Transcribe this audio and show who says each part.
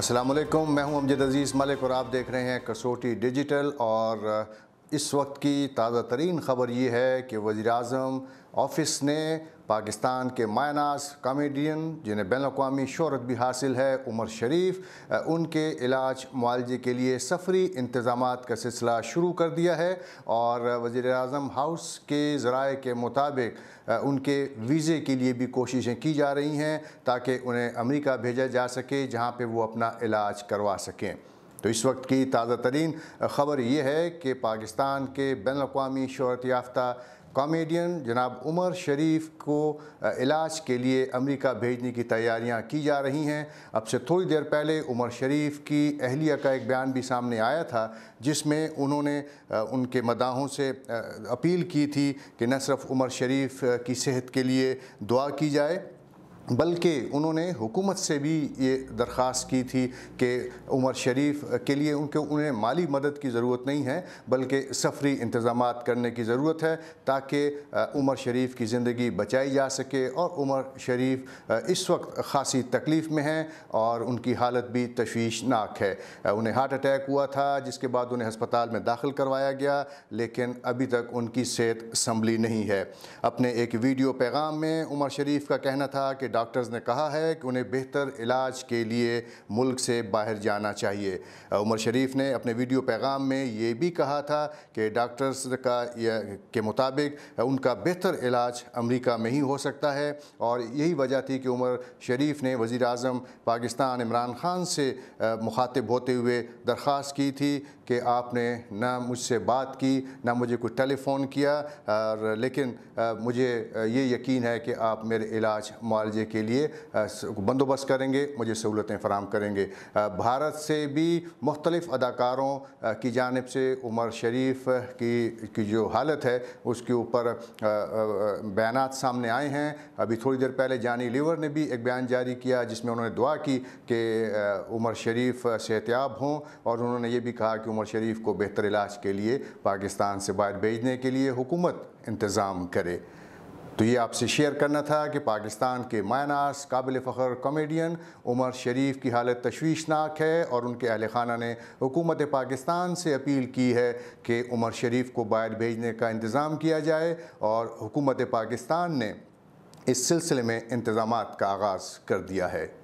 Speaker 1: असलम मैं हूं अमजद अज़ीज़ मलिक और आप देख रहे हैं कसोटी डिजिटल और इस वक्त की ताज़ा तरीन खबर ये है कि वज़ी अजम ऑफिस ने पाकिस्तान के मायनास कामेडियन जिन्हें बैन अवी शहरत भी हासिल है उमर शरीफ उनके इलाज मुआलजे के लिए सफरी इंतज़ाम का सिलसिला शुरू कर दिया है और वज़ी अजम हाउस के ज़राए के मुताबिक उनके वीज़े के लिए भी कोशिशें की जा रही हैं ताकि उन्हें अमरीका भेजा जा सके जहाँ पर वो अपना इलाज करवा सकें तो इस वक्त की ताज़ा तरीन ख़बर यह है कि पाकिस्तान के बैन अवी शहरत याफ्ता कॉमेडियन जनाब उमर शरीफ को इलाज के लिए अमेरिका भेजने की तैयारियां की जा रही हैं अब से थोड़ी देर पहले उमर शरीफ की अहलिया का एक बयान भी सामने आया था जिसमें उन्होंने उनके मदाहों से अपील की थी कि न सिर्फ उमर शरीफ की सेहत के लिए दुआ की जाए बल्कि उन्होंने हुकूमत से भी ये दरख्वास्त की थी कि उमर शरीफ के लिए उनके उन्हें माली मदद की ज़रूरत नहीं है बल्कि सफरी इंतज़ाम करने की ज़रूरत है ताकि उमर शरीफ की ज़िंदगी बचाई जा सके और उमर शरीफ इस वक्त ख़ासी तकलीफ़ में हैं और उनकी हालत भी तशवीशनाक है उन्हें हार्ट अटैक हुआ था जिसके बाद उन्हें हस्पताल में दाखिल करवाया गया लेकिन अभी तक उनकी सेहत संभली नहीं है अपने एक वीडियो पैगाम में उमर शरीफ का कहना था कि डॉक्टर्स ने कहा है कि उन्हें बेहतर इलाज के लिए मुल्क से बाहर जाना चाहिए उमर शरीफ ने अपने वीडियो पैगाम में ये भी कहा था कि डॉक्टर्स का के मुताबिक उनका बेहतर इलाज अमेरिका में ही हो सकता है और यही वजह थी कि उमर शरीफ ने वज़ी अजम पाकिस्तान इमरान खान से मुखातिब होते हुए दरख्वास्त की थी कि आपने ना मुझसे बात की ना मुझे कुछ टेलीफोन किया और लेकिन मुझे ये यकीन है कि आप मेरे इलाज मुआवजे के लिए बंदोबस्त करेंगे मुझे सहूलतें फराम करेंगे भारत से भी मुख्तलिफ़ अदाकारों की जानब से उमर शरीफ की की जो हालत है उसके ऊपर बयान सामने आए हैं अभी थोड़ी देर पहले जानी लीवर ने भी एक बयान जारी किया जिसमें उन्होंने दुआ की कि उमर शरीफ सेहतियाब हों और उन्होंने ये भी कहा कि उमर उमर शरीफ को बेहतर इलाज के लिए पाकिस्तान से बाहर भेजने के लिए हुकूमत इंतज़ाम करे तो ये आपसे शेयर करना था कि पाकिस्तान के मायनास काबिल फ़ख्र कॉमेडियन उमर शरीफ की हालत तशवीशनाक है और उनके अहल खाना ने हुकूमत पाकिस्तान से अपील की है कि उमर शरीफ को बाहर भेजने का इंतज़ाम किया जाए और हुकूमत पाकिस्तान ने इस सिलसिले में इंतज़ाम का आगाज़ कर दिया है